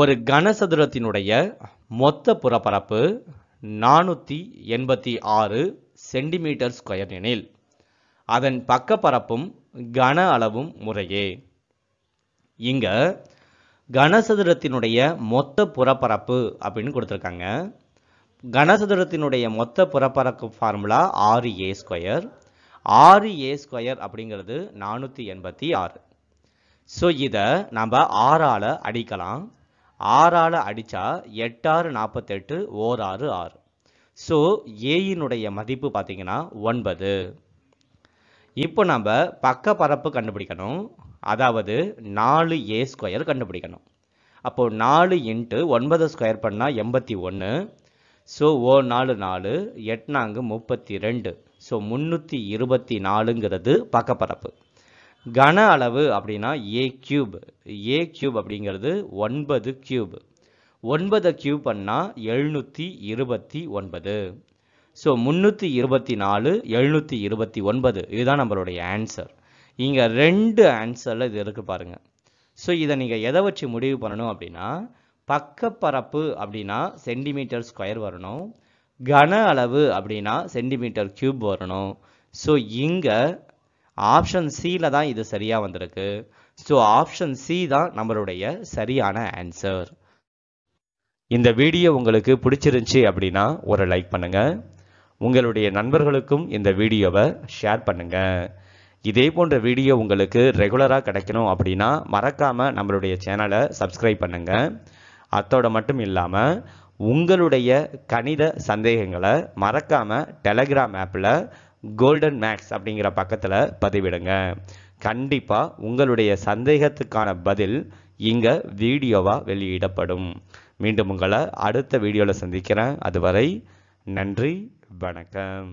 ஒரு கனசதுரத்தினுடைய மொத்த புறப்பரப்பு நானூற்றி எண்பத்தி ஆறு சென்டிமீட்டர் ஸ்கொயர் எனில் அதன் பக்கப்பரப்பும் கன அளவும் முறையே இங்கே கனசதுரத்தினுடைய மொத்த புறப்பரப்பு அப்படின்னு கொடுத்துருக்காங்க கனசதுரத்தினுடைய மொத்த புறப்பரப்பு ஃபார்முலா ஆறு ஏ ஸ்கொயர் ஆறு ஏ ஸ்கொயர் அப்படிங்கிறது நானூற்றி எண்பத்தி ஆறு ஸோ இதை நம்ம ஆறால் அடிக்கலாம் ஆறால் அடித்தா எட்டாறு நாற்பத்தெட்டு ஓர் ஆறு ஆறு ஸோ ஏயினுடைய மதிப்பு பார்த்தீங்கன்னா ஒன்பது இப்போ நம்ம பக்க பரப்பு கண்டுபிடிக்கணும் அதாவது நாலு ஏ ஸ்கொயர் கண்டுபிடிக்கணும் அப்போது நாலு இன்ட்டு ஒன்பது ஸ்கொயர் பண்ணால் எண்பத்தி ஒன்று ஸோ ஓ நாலு நாலு எட்நாங்கு முப்பத்தி ரெண்டு ஸோ முந்நூற்றி இருபத்தி நாலுங்கிறது பக்கப்பரப்பு கன அளவு அப்படின்னா ஏ கியூப் ஏ கியூப் அப்படிங்கிறது ஒன்பது கியூப் ஒன்பது கியூப் பண்ணால் எழுநூற்றி இருபத்தி ஒன்பது ஸோ முந்நூற்றி இருபத்தி நாலு எழுநூற்றி இருபத்தி ஒன்பது இதுதான் நம்மளுடைய ஆன்சர் இங்கே ரெண்டு ஆன்சரில் இது இருக்குது பாருங்கள் ஸோ இதை நீங்கள் எதை வச்சு முடிவு பண்ணணும் அப்படின்னா பக்கப்பரப்பு அப்படின்னா சென்டிமீட்டர் ஸ்கொயர் வரணும் கன அளவு அப்படின்னா சென்டிமீட்டர் க்யூப் வரணும் ஸோ இங்கே ஆப்ஷன் சியில் தான் இது சரியாக வந்திருக்கு ஸோ ஆப்ஷன் சி தான் நம்மளுடைய சரியான ஆன்சர் இந்த வீடியோ உங்களுக்கு பிடிச்சிருந்துச்சி அப்படின்னா ஒரு லைக் பண்ணுங்கள் உங்களுடைய நண்பர்களுக்கும் இந்த வீடியோவை ஷேர் பண்ணுங்கள் இதே போன்ற வீடியோ உங்களுக்கு ரெகுலராக கிடைக்கணும் அப்படின்னா மறக்காமல் நம்மளுடைய சேனலை சப்ஸ்கிரைப் பண்ணுங்கள் அத்தோட மட்டும் இல்லாமல் உங்களுடைய கணித சந்தேகங்களை மறக்காமல் டெலகிராம் ஆப்பில் கோல்டன் மேக்ஸ் அப்படிங்கிற பக்கத்தில் பதிவிடுங்க கண்டிப்பாக உங்களுடைய சந்தேகத்துக்கான பதில் இங்கே வீடியோவாக வெளியிடப்படும் மீண்டும் உங்களை அடுத்த வீடியோவில் சந்திக்கிறேன் அதுவரை நன்றி வணக்கம்